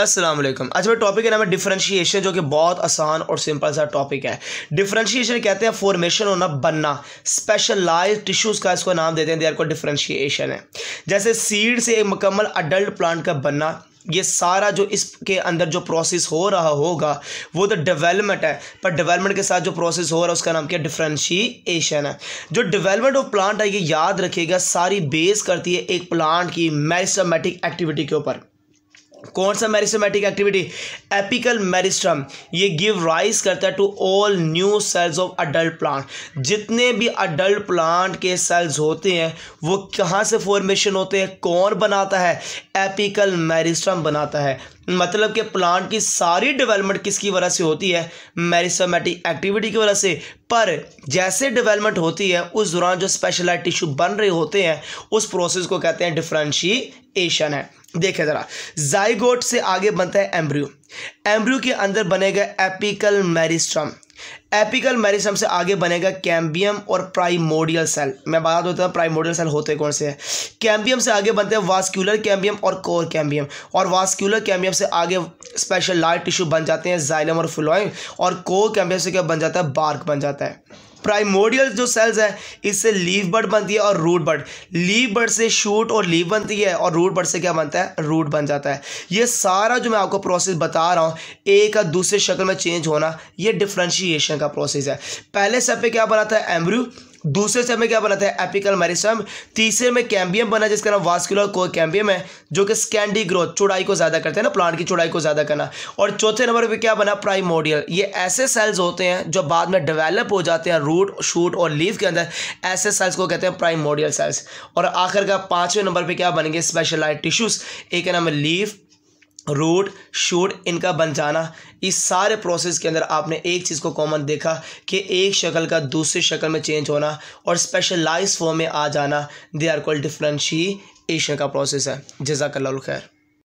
अस्सलाम वालेकुम आज अच्छा, मेरे टॉपिक का नाम है डिफरेंशिएशन जो कि बहुत आसान और सिंपल सा टॉपिक है डिफरेंशिएशन कहते हैं फॉर्मेशन होना बनना स्पेशलाइज टिश्यूज़ का इसको नाम देते हैं देर को डिफरेंशिएशन है जैसे सीड से एक मुकम्मल अडल्ट प्लांट का बनना ये सारा जो इसके अंदर जो प्रोसेस हो रहा होगा वो तो डेवलपमेंट है पर डेवलपमेंट के साथ जो प्रोसेस हो रहा है उसका नाम क्या डिफ्रेंशिएशन है जो डेवलपमेंट ऑफ प्लांट है ये याद रखिएगा सारी बेस करती है एक प्लांट की मैरिस्टमेटिक एक्टिविटी के ऊपर कौन सा मेरिस्टोमेटिक एक्टिविटी एपिकल मेरिस्टम ये गिव राइज करता है to all new cells of adult plant जितने भी अडल्ट प्लांट के सेल्स होते हैं वो कहाँ से फॉर्मेशन होते हैं कौन बनाता है एपिकल मेरिस्टम बनाता है मतलब कि प्लांट की सारी डेवलपमेंट किसकी वजह से होती है मेरिस्टोमेटिक एक्टिविटी की वजह से पर जैसे डेवलपमेंट होती है उस दौरान जो स्पेशलाइज टिश्यू बन रहे होते हैं उस प्रोसेस को कहते हैं डिफ्रेंशिएशन है देखे ज़रा जाइगोट से आगे बनता है एम्ब्रियो एम्ब्रियो के अंदर बनेगा एपिकल मैरिस्ट्रम एपिकल मैरिस्टम से आगे बनेगा कैम्बियम और प्राइमोडियल सेल मैं बात होता हूँ प्राइमोडियल तो सेल होते कौन से हैं कैम्बियम से आगे बनते हैं वास्क्यूलर कैम्बियम और कोर कैम्बियम और वास्क्यूलर कैम्बियम से आगे स्पेशल लाइट टिश्यू बन जाते हैं जाइलम और फ्लोइम और कोर कैम्बियम से क्या बन जाता है बार्क बन जाता है प्राइमोडियल जो सेल्स है इससे लीव बर्ड बनती है और रूट बर्ड लीव बर्ड से शूट और लीव बनती है और रूट बर्ड से क्या बनता है रूट बन जाता है ये सारा जो मैं आपको प्रोसेस बता रहा हूँ एक या दूसरे शक्ल में चेंज होना ये डिफ्रेंशिएशन का प्रोसेस है पहले सब पे क्या बनाता है एम्ब्रू दूसरे से हमें क्या बनाते हैं एपिकल मैरिसम तीसरे में कैम्बियम बना जिसका नाम वास्कुलर को कैम्बियम है जो कि स्कैंडी ग्रोथ चौड़ाई को ज़्यादा करते हैं ना प्लांट की चौड़ाई को ज़्यादा करना और चौथे नंबर पर क्या बना प्राइमोडियल ये ऐसे सेल्स होते हैं जो बाद में डेवेलप हो जाते हैं रूट शूट और लीव के अंदर ऐसे सेल्स को कहते हैं प्राइमोडियल सेल्स और आखिर का पांचवें नंबर पर क्या बनेंगे स्पेशलाइज टिश्यूज़ एक है नाम लीफ रूट शूट इनका बन जाना इस सारे प्रोसेस के अंदर आपने एक चीज़ को कॉमन देखा कि एक शक्ल का दूसरी शक्ल में चेंज होना और स्पेशलाइज फॉर्म में आ जाना दे आर कॉल्ड डिफ्रेंशिएशन का प्रोसेस है जजाकल्ला खैर